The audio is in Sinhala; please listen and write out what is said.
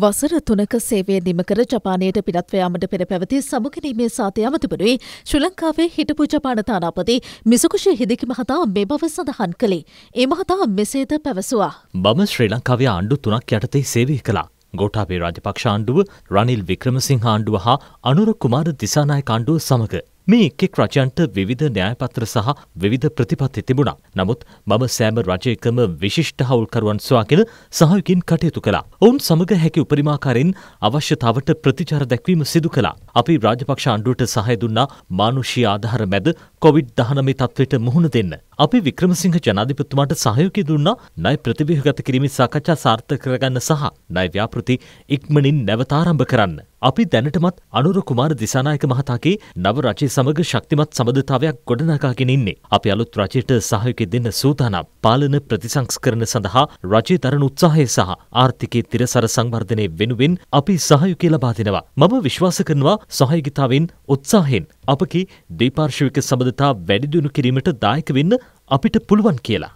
වසර තුනක සේවය නිමකර ජපානයට පිටත්වයාමට පෙර පැවති සමුකිරීමේ සාතය අමතිබනුයි ශ්‍රී ලංකාවේ හිටපු ජපාන තානාපති මිසකුෂ හිදකි මහතා මේ බව සඳහන් කළේ. ඒ මහතා මෙසේද පැවසවා. බම ශ්‍රී ලංකාවේ ආණ්ඩු තුනක් යටතේ සේවය කලා. ගෝටාපේ රාජපක්ෂ ආණ්ඩුව රනිල් වික්‍රමසිංහ ආණ්ඩුව හා අනුර කුමාර දිසානාය කාණ්ඩුව සමඟ මේ එක්ෙක් රජයන්ට විධ න්‍යායපත්‍ර සහ විධ ප්‍රතිපත්ති තිබුණා. නමුත් මම සෑම රජයකම විශිෂ්ට හවුල්කරුවන් ස්වාගෙන සහයකින් කටයුතු කලා. ඔවුන් සමඟ හැකි උපරිමාකාරෙන් අවශ්‍යතාවට ප්‍රතිචාර දැක්වීම සිදු කලා. අපි රාජපක්ෂ අණ්ඩුවට සහය දුන්නා මානුෂී ආධාර මැද කොවිඩ් දහනමේ තත්වයට මුහුණ දෙන්න. අපි වික්‍රමසිංහ ජනාධිපතුමාට සහයෝකය දුන්නා නය ප්‍රතිබිහගත කිරීමේ සාකච්ඡා සාර්ථ කරගන්න සහ නය ව්‍යාපෘති ඉක්මනින් නැවතාරම්භ කරන්න. අපි දැනටමත් අනුර කුමාර දිසානායක මහතාගේ නව රජය සමග ශක්තිමත් සබඳතාවයක් ගොඩනගාගෙන ඉන්නේ. අපි අලුත් රජයට සහයෝගය දෙන්න සූදානම්. පාලන ප්‍රතිසංස්කරණ සඳහා රජය දරන උත්සාහය සහ ආර්ථිකයේ තිරසර සංවර්ධනය වෙනුවෙන් අපි සහයෝගය ලබා දෙනවා. මම විශ්වාස කරනවා සහයෝගිතාවෙන් උත්සාහයෙන් අපගේ ද්විපාර්ශවික සබඳතා වැඩිදියුණු කිරීමට දායක වෙන්න අපිට පුළුවන් කියලා.